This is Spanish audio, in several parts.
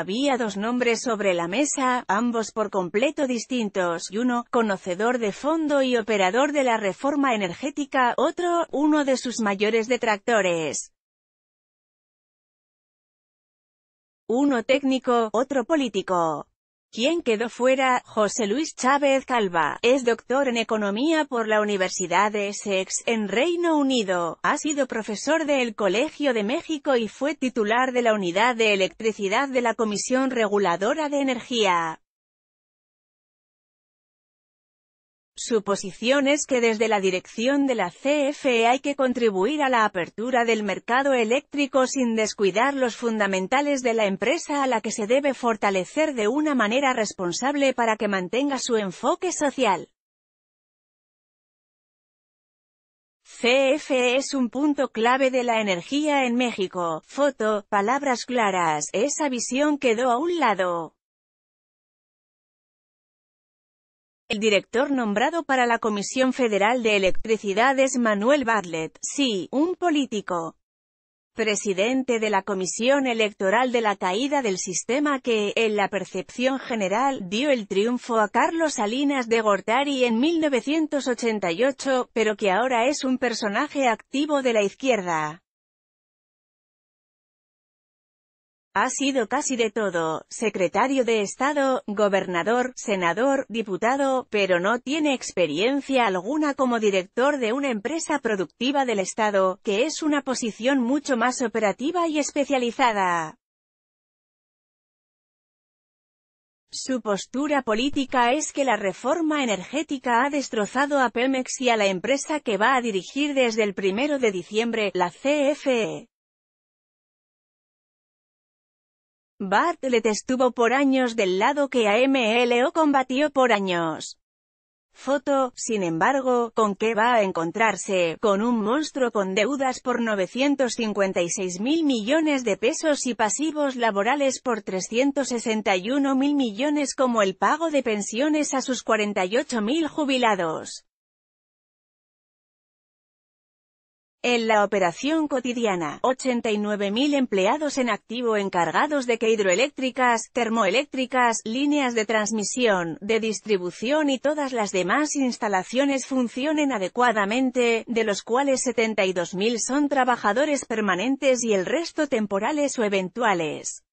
Había dos nombres sobre la mesa, ambos por completo distintos, y uno, conocedor de fondo y operador de la reforma energética, otro, uno de sus mayores detractores. Uno técnico, otro político. Quien quedó fuera, José Luis Chávez Calva, es doctor en Economía por la Universidad de Essex, en Reino Unido, ha sido profesor del Colegio de México y fue titular de la Unidad de Electricidad de la Comisión Reguladora de Energía. Su posición es que desde la dirección de la CFE hay que contribuir a la apertura del mercado eléctrico sin descuidar los fundamentales de la empresa a la que se debe fortalecer de una manera responsable para que mantenga su enfoque social. CFE es un punto clave de la energía en México. Foto, palabras claras, esa visión quedó a un lado. El director nombrado para la Comisión Federal de Electricidad es Manuel Bartlett, sí, un político. Presidente de la Comisión Electoral de la caída del sistema que, en la percepción general, dio el triunfo a Carlos Salinas de Gortari en 1988, pero que ahora es un personaje activo de la izquierda. Ha sido casi de todo, secretario de Estado, gobernador, senador, diputado, pero no tiene experiencia alguna como director de una empresa productiva del Estado, que es una posición mucho más operativa y especializada. Su postura política es que la reforma energética ha destrozado a Pemex y a la empresa que va a dirigir desde el primero de diciembre, la CFE. Bartlett estuvo por años del lado que AMLO combatió por años. Foto, sin embargo, con qué va a encontrarse, con un monstruo con deudas por 956 mil millones de pesos y pasivos laborales por 361 mil millones como el pago de pensiones a sus 48 mil jubilados. En la operación cotidiana, 89.000 empleados en activo encargados de que hidroeléctricas, termoeléctricas, líneas de transmisión, de distribución y todas las demás instalaciones funcionen adecuadamente, de los cuales 72.000 son trabajadores permanentes y el resto temporales o eventuales.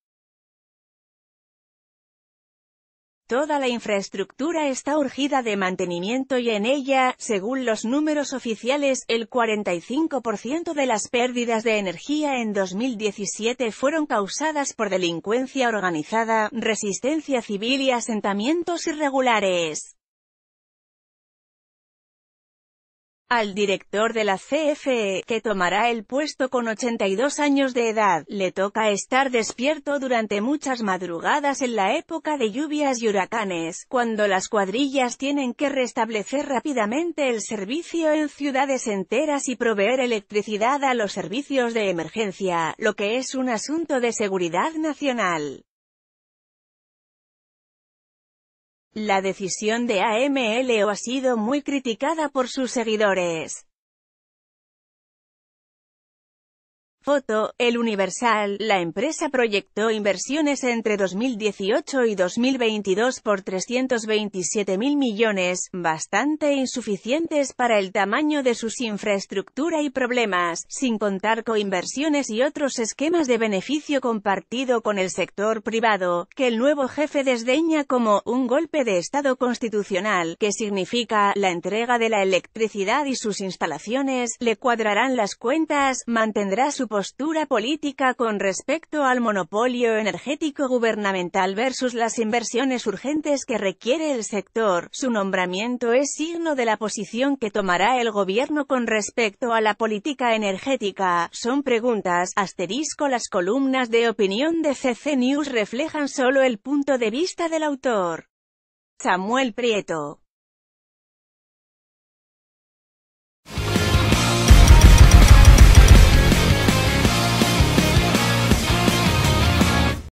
Toda la infraestructura está urgida de mantenimiento y en ella, según los números oficiales, el 45% de las pérdidas de energía en 2017 fueron causadas por delincuencia organizada, resistencia civil y asentamientos irregulares. Al director de la CFE, que tomará el puesto con 82 años de edad, le toca estar despierto durante muchas madrugadas en la época de lluvias y huracanes, cuando las cuadrillas tienen que restablecer rápidamente el servicio en ciudades enteras y proveer electricidad a los servicios de emergencia, lo que es un asunto de seguridad nacional. La decisión de AMLO ha sido muy criticada por sus seguidores. Foto, El Universal, la empresa proyectó inversiones entre 2018 y 2022 por 327 mil millones, bastante insuficientes para el tamaño de sus infraestructura y problemas, sin contar con co-inversiones y otros esquemas de beneficio compartido con el sector privado, que el nuevo jefe desdeña como un golpe de Estado constitucional, que significa la entrega de la electricidad y sus instalaciones, le cuadrarán las cuentas, mantendrá su postura política con respecto al monopolio energético gubernamental versus las inversiones urgentes que requiere el sector. Su nombramiento es signo de la posición que tomará el gobierno con respecto a la política energética. Son preguntas, asterisco las columnas de opinión de CC News reflejan solo el punto de vista del autor. Samuel Prieto